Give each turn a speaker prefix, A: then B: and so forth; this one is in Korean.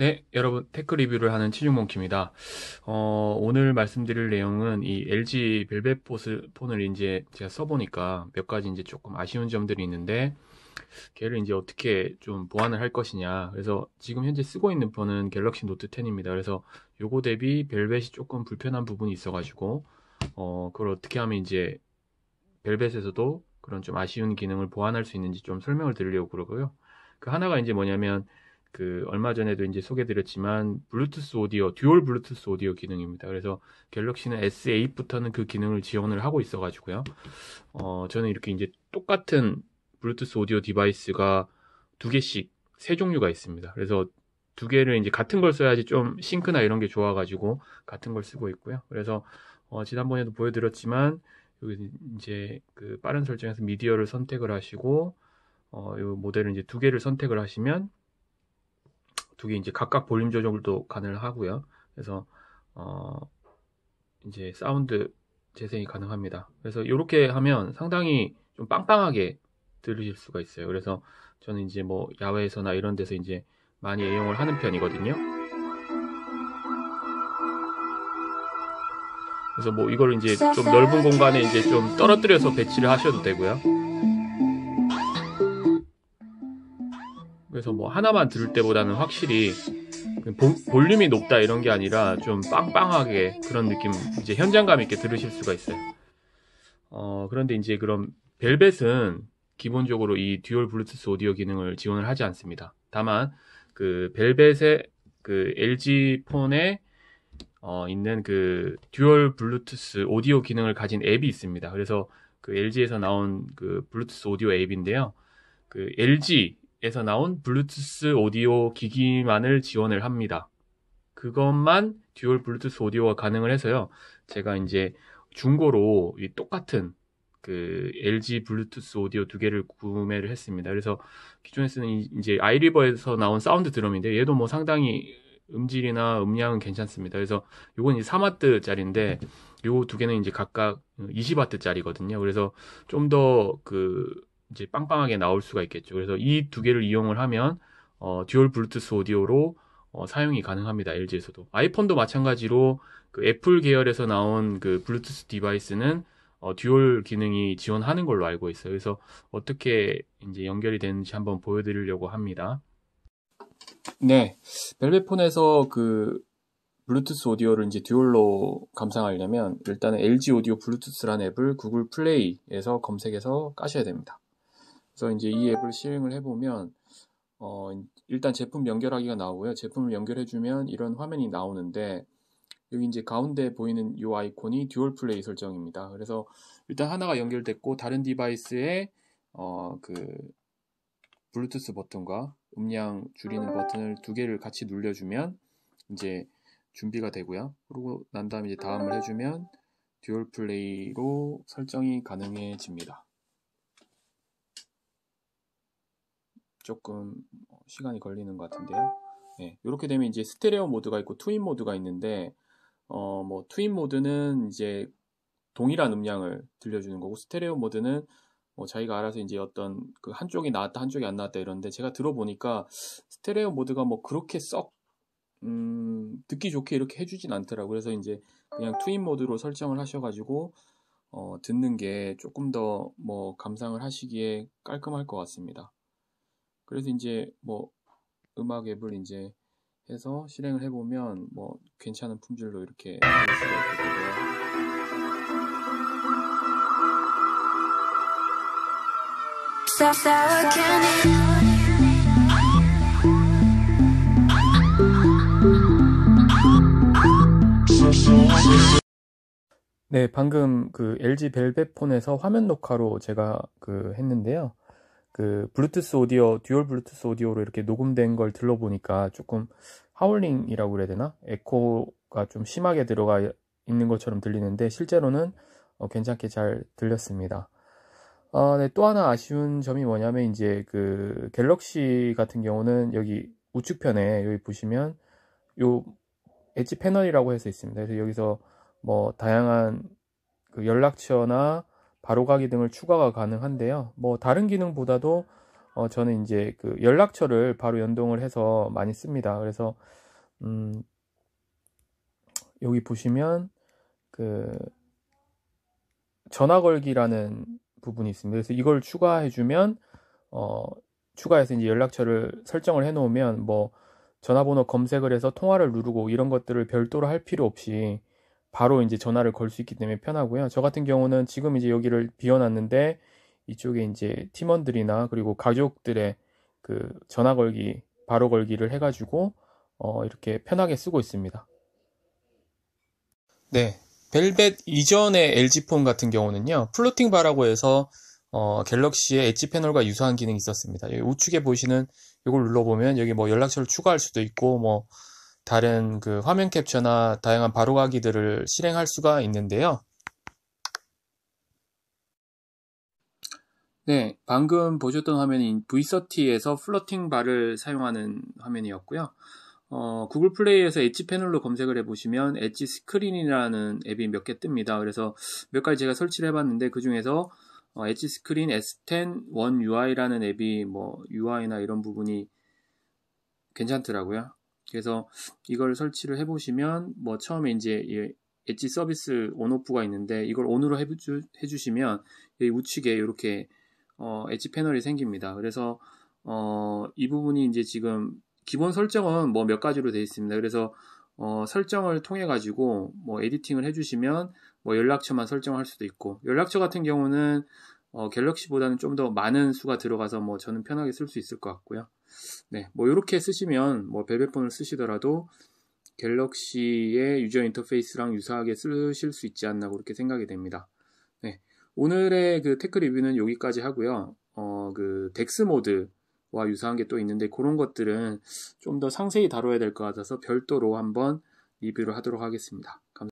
A: 네, 여러분 테크 리뷰를 하는 치중몽키입니다. 어, 오늘 말씀드릴 내용은 이 LG 벨벳 폰을 이제 제가 써보니까 몇 가지 이제 조금 아쉬운 점들이 있는데 걔를 이제 어떻게 좀 보완을 할 것이냐. 그래서 지금 현재 쓰고 있는 폰은 갤럭시 노트 10입니다. 그래서 요거 대비 벨벳이 조금 불편한 부분이 있어가지고 어, 그걸 어떻게 하면 이제 벨벳에서도 그런 좀 아쉬운 기능을 보완할 수 있는지 좀 설명을 드리려고 그러고요. 그 하나가 이제 뭐냐면 그 얼마 전에도 이제 소개드렸지만 블루투스 오디오 듀얼 블루투스 오디오 기능입니다. 그래서 갤럭시는 S8부터는 그 기능을 지원을 하고 있어가지고요. 어 저는 이렇게 이제 똑같은 블루투스 오디오 디바이스가 두 개씩 세 종류가 있습니다. 그래서 두 개를 이제 같은 걸 써야지 좀 싱크나 이런 게 좋아가지고 같은 걸 쓰고 있고요. 그래서 어 지난번에도 보여드렸지만 여기 이제 그 빠른 설정에서 미디어를 선택을 하시고 어이 모델을 이제 두 개를 선택을 하시면 두개 이제 각각 볼륨 조절도 가능하고요. 그래서 어 이제 사운드 재생이 가능합니다. 그래서 이렇게 하면 상당히 좀 빵빵하게 들으실 수가 있어요. 그래서 저는 이제 뭐 야외에서나 이런 데서 이제 많이 애용을 하는 편이거든요. 그래서 뭐 이걸 이제 좀 넓은 공간에 이제 좀 떨어뜨려서 배치를 하셔도 되고요. 그래서 뭐 하나만 들을 때보다는 확실히 볼륨이 높다 이런 게 아니라 좀 빵빵하게 그런 느낌 이제 현장감 있게 들으실 수가 있어요. 어, 그런데 이제 그럼 벨벳은 기본적으로 이 듀얼 블루투스 오디오 기능을 지원을 하지 않습니다. 다만 그 벨벳의 그 LG 폰에 어, 있는 그 듀얼 블루투스 오디오 기능을 가진 앱이 있습니다. 그래서 그 LG에서 나온 그 블루투스 오디오 앱인데요. 그 LG 에서 나온 블루투스 오디오 기기만을 지원을 합니다. 그것만 듀얼 블루투스 오디오가 가능을 해서요. 제가 이제 중고로 똑같은 그 LG 블루투스 오디오 두 개를 구매를 했습니다. 그래서 기존에 쓰는 이제 아이리버에서 나온 사운드 드럼인데 얘도 뭐 상당히 음질이나 음량은 괜찮습니다. 그래서 요건 이제 3와트 짜리인데 요 두 개는 이제 각각 20와트 짜리거든요. 그래서 좀더그 이제 빵빵하게 나올 수가 있겠죠. 그래서 이 두 개를 이용을 하면 어, 듀얼 블루투스 오디오로 어, 사용이 가능합니다. LG에서도 아이폰도 마찬가지로 그 애플 계열에서 나온 그 블루투스 디바이스는 어, 듀얼 기능이 지원하는 걸로 알고 있어요. 그래서 어떻게 이제 연결이 되는지 한번 보여드리려고 합니다. 네, 벨벳폰에서 그 블루투스 오디오를 이제 듀얼로 감상하려면 일단은 LG 오디오 블루투스라는 앱을 구글 플레이에서 검색해서 까셔야 됩니다. 그래서 이제 이 앱을 실행을 해보면 어, 일단 제품 연결하기가 나오고요. 제품을 연결해주면 이런 화면이 나오는데 여기 이제 가운데 보이는 이 아이콘이 듀얼 플레이 설정입니다. 그래서 일단 하나가 연결됐고 다른 디바이스에 어, 그 블루투스 버튼과 음량 줄이는 버튼을 두 개를 같이 눌려주면 이제 준비가 되고요. 그리고 난 다음에 이제 다음을 해주면 듀얼 플레이로 설정이 가능해집니다. 조금 어, 시간이 걸리는 것 같은데요. 네, 예, 이렇게 되면 이제 스테레오 모드가 있고 트윈 모드가 있는데 어, 뭐 트윈 모드는 이제 동일한 음량을 들려주는 거고 스테레오 모드는 뭐 자기가 알아서 이제 어떤 그 한쪽이 나왔다 한쪽이 안 나왔다 이런데 제가 들어보니까 스테레오 모드가 뭐 그렇게 썩 음, 듣기 좋게 이렇게 해주진 않더라고요. 그래서 이제 그냥 트윈 모드로 설정을 하셔가지고 어, 듣는 게 조금 더 뭐 감상을 하시기에 깔끔할 것 같습니다. 그래서 이제 뭐 음악 앱을 이제 해서 실행을 해보면 뭐 괜찮은 품질로 이렇게 할 수가 있거든요. 네, 방금 그 LG 벨벳폰에서 화면 녹화로 제가 그 했는데요. 그 블루투스 오디오, 듀얼 블루투스 오디오로 이렇게 녹음된 걸 들러보니까 조금 하울링이라고 그래야 되나? 에코가 좀 심하게 들어가 있는 것처럼 들리는데 실제로는 어, 괜찮게 잘 들렸습니다. 아, 네, 또 하나 아쉬운 점이 뭐냐면 이제 그 갤럭시 같은 경우는 여기 우측편에 여기 보시면 요 엣지 패널이라고 해서 있습니다. 그래서 여기서 뭐 다양한 그 연락처나 바로가기 등을 추가가 가능한데요. 뭐 다른 기능보다도 어 저는 이제 그 연락처를 바로 연동을 해서 많이 씁니다. 그래서 음 여기 보시면 그 전화 걸기라는 부분이 있습니다. 그래서 이걸 추가해 주면 어 추가해서 이제 연락처를 설정을 해 놓으면 뭐 전화번호 검색을 해서 통화를 누르고 이런 것들을 별도로 할 필요 없이 바로 이제 전화를 걸 수 있기 때문에 편하고요. 저 같은 경우는 지금 이제 여기를 비워놨는데 이쪽에 이제 팀원들이나 그리고 가족들의 그 전화 걸기, 바로 걸기를 해가지고 어, 이렇게 편하게 쓰고 있습니다. 네. 벨벳 이전의 LG폰 같은 경우는요, 플로팅 바라고 해서 어, 갤럭시의 엣지 패널과 유사한 기능이 있었습니다. 우측에 보시는 이걸 눌러보면 여기 뭐 연락처를 추가할 수도 있고 뭐 다른 그 화면 캡처나 다양한 바로가기들을 실행할 수가 있는데요. 네, 방금 보셨던 화면인 V30에서 플러팅 바를 사용하는 화면이었고요. 어, 구글 플레이에서 엣지 패널로 검색을 해보시면 엣지 스크린이라는 앱이 몇 개 뜹니다. 그래서 몇 가지 제가 설치를 해봤는데 그 중에서 어, 엣지 스크린 S10 원 UI라는 앱이 뭐 UI나 이런 부분이 괜찮더라고요. 그래서 이걸 설치를 해보시면 뭐 처음에 이제 엣지 서비스 온오프가 있는데 이걸 온으로 해주, 해주시면 우측에 이렇게 어, 엣지 패널이 생깁니다. 그래서 어, 이 부분이 이제 지금 기본 설정은 뭐 몇 가지로 되어 있습니다. 그래서 어, 설정을 통해 가지고 뭐 에디팅을 해주시면 뭐 연락처만 설정할 수도 있고 연락처 같은 경우는 어, 갤럭시보다는 좀 더 많은 수가 들어가서 뭐 저는 편하게 쓸 수 있을 것 같고요. 네, 뭐 이렇게 쓰시면 뭐 벨벳폰을 쓰시더라도 갤럭시의 유저 인터페이스랑 유사하게 쓰실 수 있지 않나 그렇게 생각이 됩니다. 네, 오늘의 그 테크 리뷰는 여기까지 하고요. 어, 그 덱스 모드와 유사한 게 또 있는데 그런 것들은 좀 더 상세히 다뤄야 될 것 같아서 별도로 한번 리뷰를 하도록 하겠습니다.